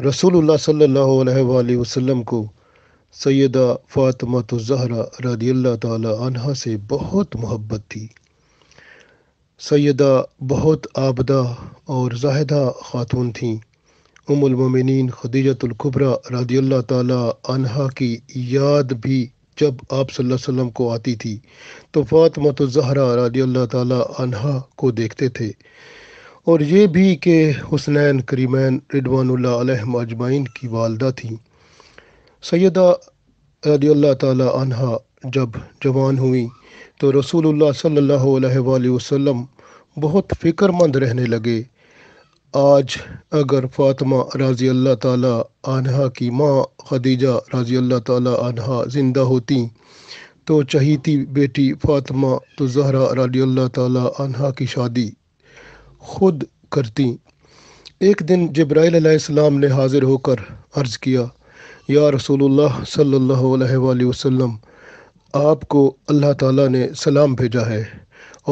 रसूल सल्ला वसम को सैदा तो ज़हरा रदी अल्लाह तहा से बहुत मोहब्बत थी सैदा बहुत आबदा और जाहिदा ख़ातून थीं उमुलमिन खदीजतुल्कुबरा रदी अल्लाह तहा की याद भी जब आप वसल्लम को आती थी तो फ़ातमत ज़हरा रदी अल्लाह तहा को देखते थे और ये भी कि हुसनैन करीमैन रिडवान की वालदा थी सैदा रदी अल्लाह तहा जब जवान हुई तो रसूलुल्लाह सल्लल्लाहु वसम वसल्लम बहुत फ़िक्रमंद रहने लगे आज अगर फातमा राज़ी अल्लाह ताला आनहा की माँ खदीजा राज़ी अल्लाह ताला आनहा ज़िंदा होती तो चहीती बेटी फ़ातिमा तो जहरा राज़ी अल्लाह ताला आनहा की शादी खुद करती एक दिन जब्राईसम ने हाजिर होकर अर्ज़ किया या रसूलुल्लाह सल्लल्लाहु अलैहि वसल्लम आपको अल्लाह ताला ने सलाम भेजा है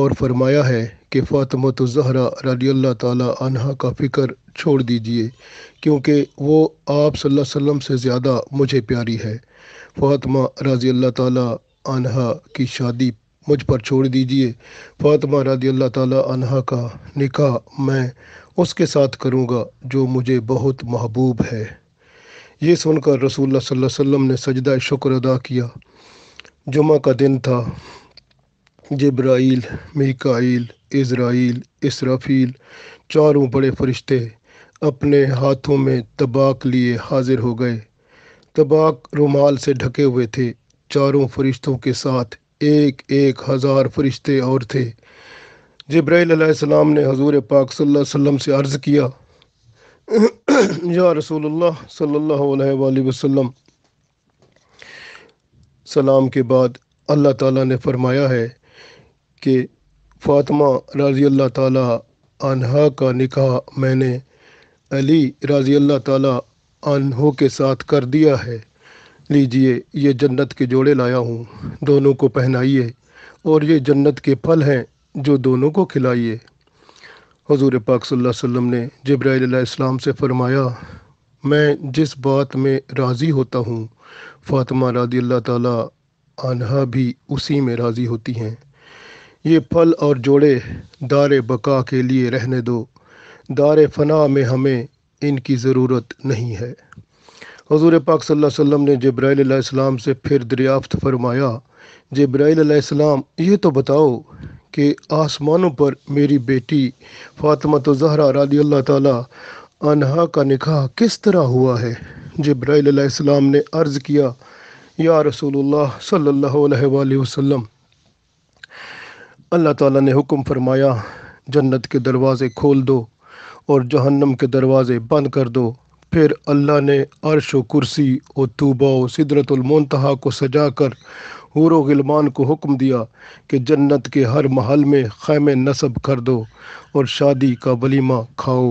और फरमाया है कि फ़ातमत तो ज़हरा अल्लाह तहा का फ़िक्र छोड़ दीजिए क्योंकि वो आप सल्लल्लाहु अलैहि वसल्लम से ज़्यादा मुझे प्यारी है फ़ातिमा रजी अल्लाह तहा की शादी मुझ पर छोड़ दीजिए फातमा रदी अल्लाह तहा का निकाह मैं उसके साथ करूँगा जो मुझे बहुत महबूब है ये सुनकर रसूल वसल्लम ने सजदा शुक्र अदा किया जुमा का दिन था जब्राइल मीकाइल इसराइल इसराफील चारों बड़े फरिश्ते अपने हाथों में तबाक लिए हाजिर हो गए तबाक रुमाल से ढके हुए थे चारों फरिश्तों के साथ एक एक हज़ार फरिश्ते और थे जब्राम ने हजूर पाक वसल्लम से अर्ज़ किया या रसूलुल्लाह सल्लल्लाहु अलैहि वसल्लम सलाम के बाद अल्लाह ताला ने फरमाया है कि फ़ातिमा राज़ी अल्लाह ताला अनहा का निकाह मैंने अली राज़ी अल्लाह ताला अनहों के साथ कर दिया है लीजिए ये जन्नत के जोड़े लाया हूँ दोनों को पहनाइए और ये जन्नत के फल हैं जो दोनों को खिलाइए हजूर पाक वसल्लम ने जब्राईसम से फ़रमाया मैं जिस बात में राज़ी होता हूँ फ़ातिमा रादी अल्लाह ताला आनहा भी उसी में राज़ी होती हैं ये फल और जोड़े दार बका के लिए रहने दो दार फना में हमें इनकी ज़रूरत नहीं है हजूर पाक सल्लम ने जब्राईसम से फिर दरियाफ्त फरमाया जब्राईसम ये तो बताओ कि आसमानों पर मेरी बेटी फ़ातमत तो जहरा रदी अल्लाह तहा का निकाह किस तरह हुआ है जब्राईसम ने अर्ज़ किया या रसूलुल्लाह सल्लल्लाहु वसल्लम अल्लाह ताला ने हुक्म फरमाया जन्नत के दरवाज़े खोल दो और जहन्नम के दरवाज़े बंद कर दो फिर अल्लाह ने अरश कुर्सी और तूबा सिदरतुलमतहा को सजा कर हूर गिलमान को हुक्म दिया कि जन्नत के हर महल में खैम नसब कर दो और शादी का वलीमा खाओ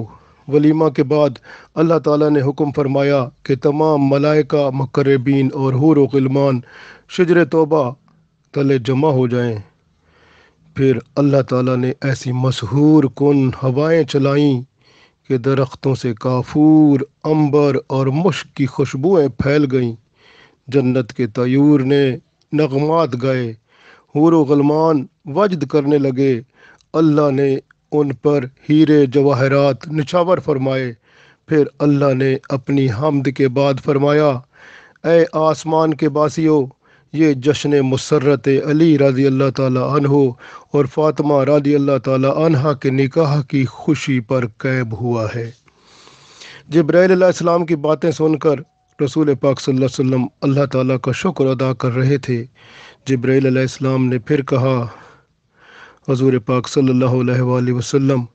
वलीमा के बाद अल्लाह ताला ने हुक्म फरमाया कि तमाम मलाइका मकरबीन और हूर गिलमान शजर तोबा तले जमा हो जाएं फिर अल्लाह ताला ने ऐसी मशहूर कन हवाएं चलाईं कि दरख्तों से काफूर अंबर और मुश्क की खुशबुएँ फैल गईं जन्नत के तयूर ने नगमात गए हूर गलमान वजद करने लगे अल्लाह ने उन पर हीरे जवाहरात निछावर फरमाए फिर अल्लाह ने अपनी हमद के बाद फरमाया ए आसमान के बासियों ये जश्न मसरत अली रज़ी अल्लाह तह और फ़ातिमा रजी अल्लाह तहा के निकाह की खुशी पर कैब हुआ है जब्राईसम की बातें सुनकर रसूल पाक वसल्लम अल्लाह ताला का शुक्र अदा कर रहे थे जब्राईसम ने फिर कहा हजूर पाक सल्लल्लाहु अलैहि वसल्लम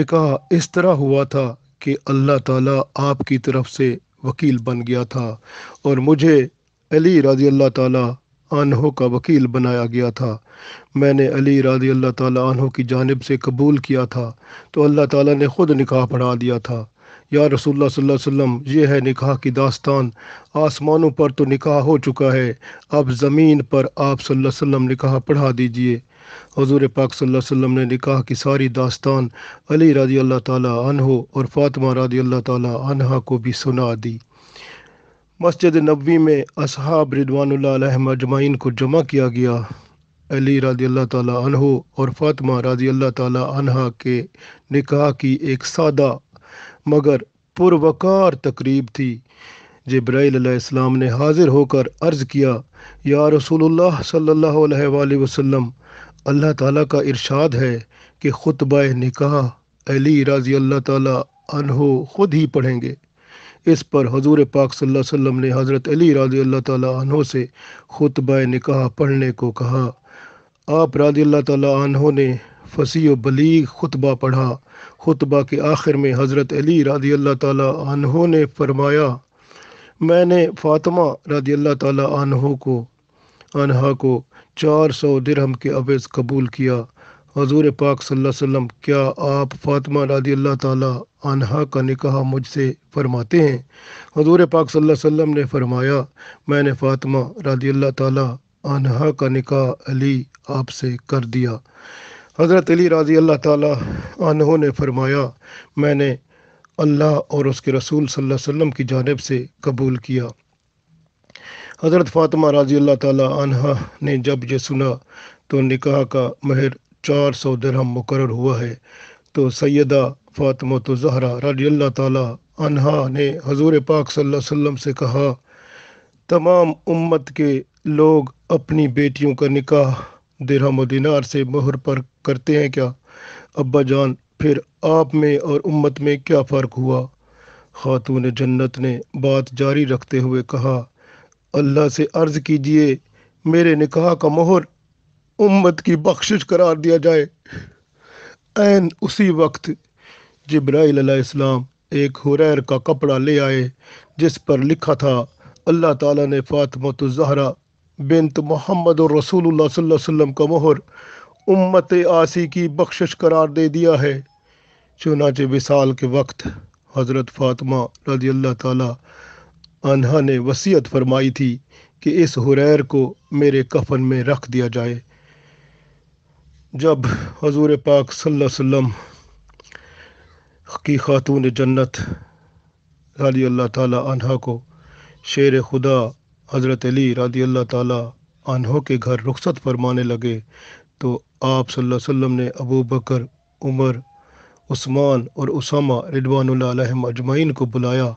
निकाह इस तरह हुआ था कि अल्लाह ताला आपकी तरफ से वकील बन गया था और मुझे अली रजी अल्लाह ताला अनहो का वकील बनाया गया था मैंने अली राजी अल्लाह ताला अनहो की जानब से कबूल किया था तो अल्लाह ताला ने ख़ुद निकाह पढ़ा दिया था या रसूल वसल्लम यह है निकाह की दास्तान आसमानों पर तो निकाह हो चुका है अब ज़मीन पर आप वसल्लम निकाह पढ़ा दीजिए हजूर पाक वसल्लम ने निकाह की सारी दास्तान अली रजी अल्लाह ताला अनहो और फ़ातिमा रजी अल्लाह ताला अनहा को भी सुना दी मस्जिद नबी में असहाब रिदवानजमाइन को जमा किया गया अली रजी अल्लाह तहो और फातमा रजी अल्लाह तहा के निकाह की एक सादा मगर पुरवकार तकरीब थी जब्राईसम ने हाजिर होकर अर्ज़ किया या रसूलुल्लाह सल्लल्लाहु अलैहि वसल्लम अल्लाह ताला का इरशाद है कि खुतब निकाह अली रजी अल्लाह तहो खुद ही पढ़ेंगे इस पर हजूर पाक सल्लम ने हज़रत अली रज़ी अल्लाह तहों से खुतब निकाह पढ़ने को कहा आप रज़ी अल्लाह तहों ने फसी बलीग खुतबा पढ़ा खुतबा के आखिर में हज़रत अली रज़ी अल्लाह तहों ने फरमाया मैंने फातमा रज़ी अल्लाह तहों को अनहा को चार सौ दिरहम के अवैज़ कबूल किया हजूर पाक सल्लम क्या आप फ़ातिमा रदी अल्लाह तहा का निकाह मुझसे फ़रमाते हैं हजूर पाक सल्लम ने फ़रमाया मैंने फ़ातिमा रदी अल्लाह तहा का निकाह अली आपसे कर दिया हज़रत अली रजी अल्लाह तहो ने फ़रमाया मैंने अल्लाह और उसके रसूल सल्लम की जानब से कबूल किया हज़रत फ़ातिमा रजी अल्लाह तहा ने जब ये सुना तो निकाह का महर चार सौ दरहम मुकर हुआ है तो सैदा फातमत तो जहरा रजी अल्लाह तहा ने हजूर पाक वसल्लम से कहा तमाम उम्मत के लोग अपनी बेटियों का निकाह दरहम दिनार से मोहर पर करते हैं क्या अब्बा जान फिर आप में और उम्मत में क्या फ़र्क हुआ खातून जन्नत ने बात जारी रखते हुए कहा अल्लाह से अर्ज़ कीजिए मेरे निकाह का मोहर उम्मत की बख्शिश करार दिया जाए एन उसी वक्त जब्राईल अलैहिस्सलाम एक हुरैर का कपड़ा ले आए जिस पर लिखा था अल्लाह ताला ने तो जहरा बिनत मोहम्मद और रसूलुल्लाह सल्लल्लाहु अलैहि वसल्लम का मोहर उम्मत आसी की बख्शिश करार दे दिया है चुनाच विसाल के वक्त हज़रत फ़ातिमा रजी अल्लाह ताला अनहा ने वसीयत फरमाई थी कि इस हुरैर को मेरे कफन में रख दिया जाए जब हजूर पाक सल्लम की खातून जन्नत रदी अल्लाह ताला को शेर खुदा हज़रत अली रदी अल्लाह ताला के घर रुखसत फरमाने लगे तो आप वसल्लम ने अबू बकर उमर उस्मान और उसामा रिडवानम अजमाइन को बुलाया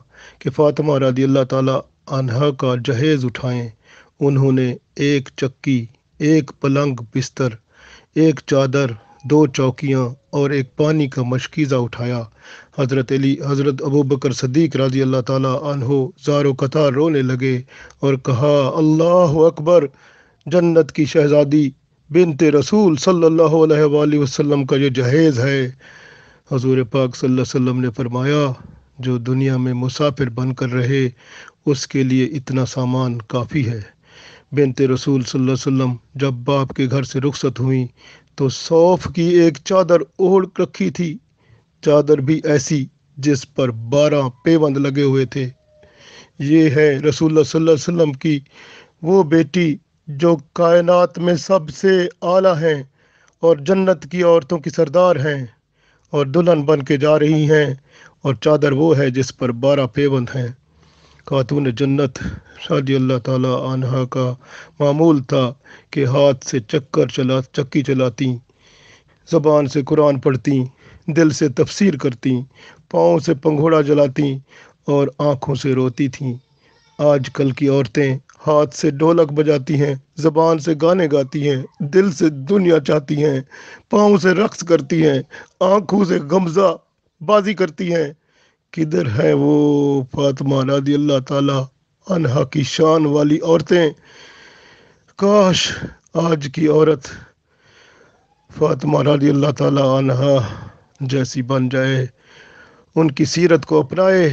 कि फ़ातिमा रदी अल्लाह ताला का जहेज़ उठाएं उन्होंने एक चक्की एक पलंग बिस्तर एक चादर दो चौकियाँ और एक पानी का मशकीज़ा उठाया हज़रत अली हज़रत अबू बकर सदीक रजी अल्लाह तहो जारो कतार रोने लगे और कहा अल्लाह अकबर जन्नत की शहज़ादी बिनते रसूल सल्लल्लाहु अलैहि वसल्लम का ये जहेज़ है हजूर पाक वसल्लम ने फरमाया जो दुनिया में मुसाफिर बनकर रहे उसके लिए इतना सामान काफ़ी है बिनते रसूल वसल्लम जब बाप के घर से रुखसत हुई तो सौफ की एक चादर ओढ़ रखी थी चादर भी ऐसी जिस पर बारह पेबंद लगे हुए थे ये है रसूल वसल्लम की वो बेटी जो कायनात में सबसे आला हैं और जन्नत की औरतों की सरदार हैं और दुल्हन बन के जा रही हैं और चादर वो है जिस पर बारह पेबंद हैं खातून जन्नत शादी अल्लाह तहा का मामूल था कि हाथ से चक्कर चला चक्की चलाती ज़बान से कुरान पढ़ती दिल से तफसीर करती पाँव से पंघोड़ा जलाती और आँखों से रोती आज आजकल की औरतें हाथ से ढोलक बजाती हैं ज़बान से गाने गाती हैं दिल से दुनिया चाहती हैं पाँव से रक्स करती हैं आँखों से गमजा बाजी करती हैं किधर है वो फातमा रदी अल्लाह ताला अनहा की शान वाली औरतें काश आज की औरत फातमा रदी अल्लाह ताला अनहा जैसी बन जाए उनकी सीरत को अपनाए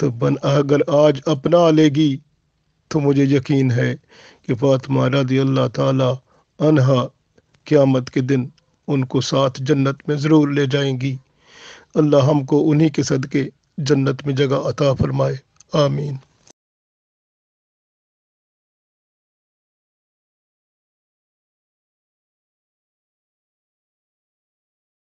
तो बन अगर आज अपना लेगी तो मुझे यकीन है कि फातमा रदी अल्लाह ताला अनहा क़्यामत के दिन उनको साथ जन्नत में ज़रूर ले जाएंगी अल्लाह हमको उन्हीं के सदक़े जन्नत में जगह अता फरमाए आमीन